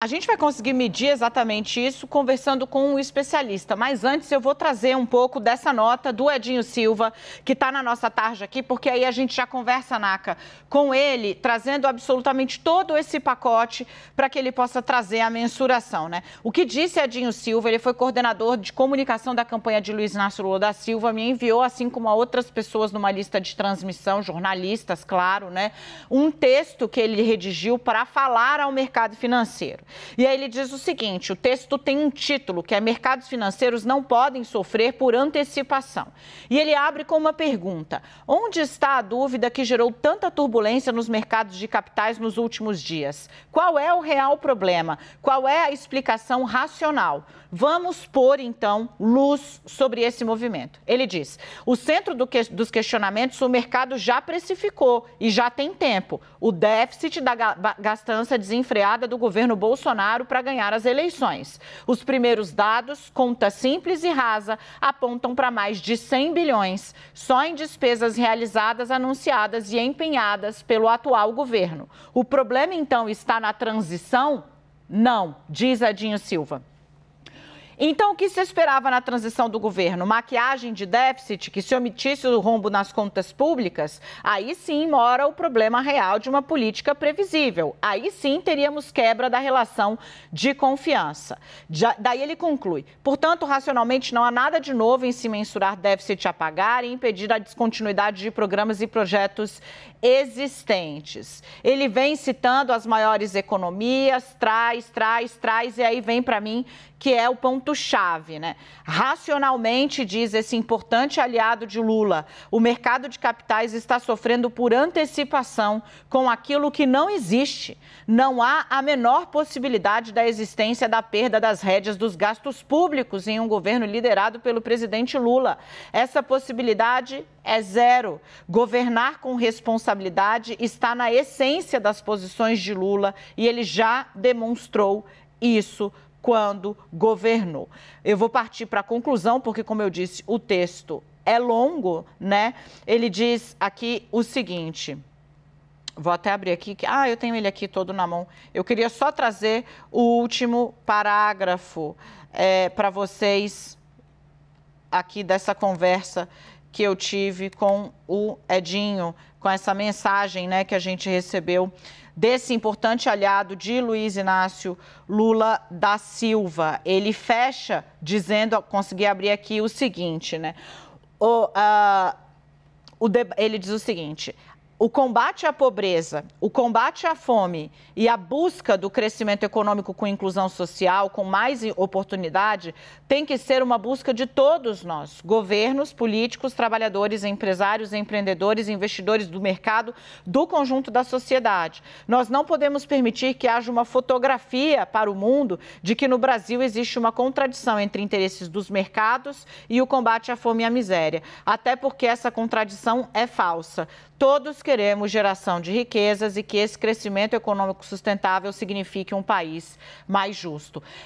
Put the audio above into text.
A gente vai conseguir medir exatamente isso conversando com um especialista, mas antes eu vou trazer um pouco dessa nota do Edinho Silva, que está na nossa tarja aqui, porque aí a gente já conversa, Naca, com ele, trazendo absolutamente todo esse pacote para que ele possa trazer a mensuração, né? O que disse Edinho Silva, ele foi coordenador de comunicação da campanha de Luiz Inácio Lula da Silva, me enviou, assim como a outras pessoas numa lista de transmissão, jornalistas, claro, né? Um texto que ele redigiu para falar ao mercado financeiro. E aí ele diz o seguinte: o texto tem um título que é Mercados Financeiros Não Podem Sofrer por Antecipação. E ele abre com uma pergunta: onde está a dúvida que gerou tanta turbulência nos mercados de capitais nos últimos dias? Qual é o real problema? Qual é a explicação racional? Vamos pôr, então, luz sobre esse movimento. Ele diz: o centro do que, dos questionamentos o mercado já precificou e já tem tempo. O déficit da gastança desenfreada do governo Bolsonaro Bolsonaro para ganhar as eleições. Os primeiros dados, conta simples e rasa, apontam para mais de 100 bilhões só em despesas realizadas, anunciadas e empenhadas pelo atual governo. O problema então está na transição? Não, diz Adinho Silva. Então, o que se esperava na transição do governo? Maquiagem de déficit que se omitisse o rombo nas contas públicas? Aí sim mora o problema real de uma política previsível. Aí sim teríamos quebra da relação de confiança. Já, daí ele conclui: portanto, racionalmente, não há nada de novo em se mensurar déficit a pagar e impedir a descontinuidade de programas e projetos existentes. Ele vem citando as maiores economias, traz, traz, traz, e aí vem para mim que é o ponto ponto-chave, né? Racionalmente, diz esse importante aliado de Lula, o mercado de capitais está sofrendo por antecipação com aquilo que não existe. Não há a menor possibilidade da existência da perda das rédeas dos gastos públicos em um governo liderado pelo presidente Lula. Essa possibilidade é zero. Governar com responsabilidade está na essência das posições de Lula e ele já demonstrou isso quando governou. Eu vou partir para a conclusão, porque, como eu disse, o texto é longo, né? Ele diz aqui o seguinte. Vou até abrir aqui, que, ah, eu tenho ele aqui todo na mão. Eu queria só trazer o último parágrafo é, eh, para vocês aqui dessa conversa que eu tive com o Edinho, com essa mensagem né, que a gente recebeu desse importante aliado de Luiz Inácio Lula da Silva. Ele fecha dizendo, consegui abrir aqui o seguinte, né? O, uh, o, ele diz o seguinte: o combate à pobreza, o combate à fome e a busca do crescimento econômico com inclusão social, com mais oportunidade, tem que ser uma busca de todos nós: governos, políticos, trabalhadores, empresários, empreendedores, investidores do mercado, do conjunto da sociedade. Nós não podemos permitir que haja uma fotografia para o mundo de que no Brasil existe uma contradição entre interesses dos mercados e o combate à fome e à miséria. Até porque essa contradição é falsa. Todos queremos geração de riquezas e que esse crescimento econômico sustentável signifique um país mais justo.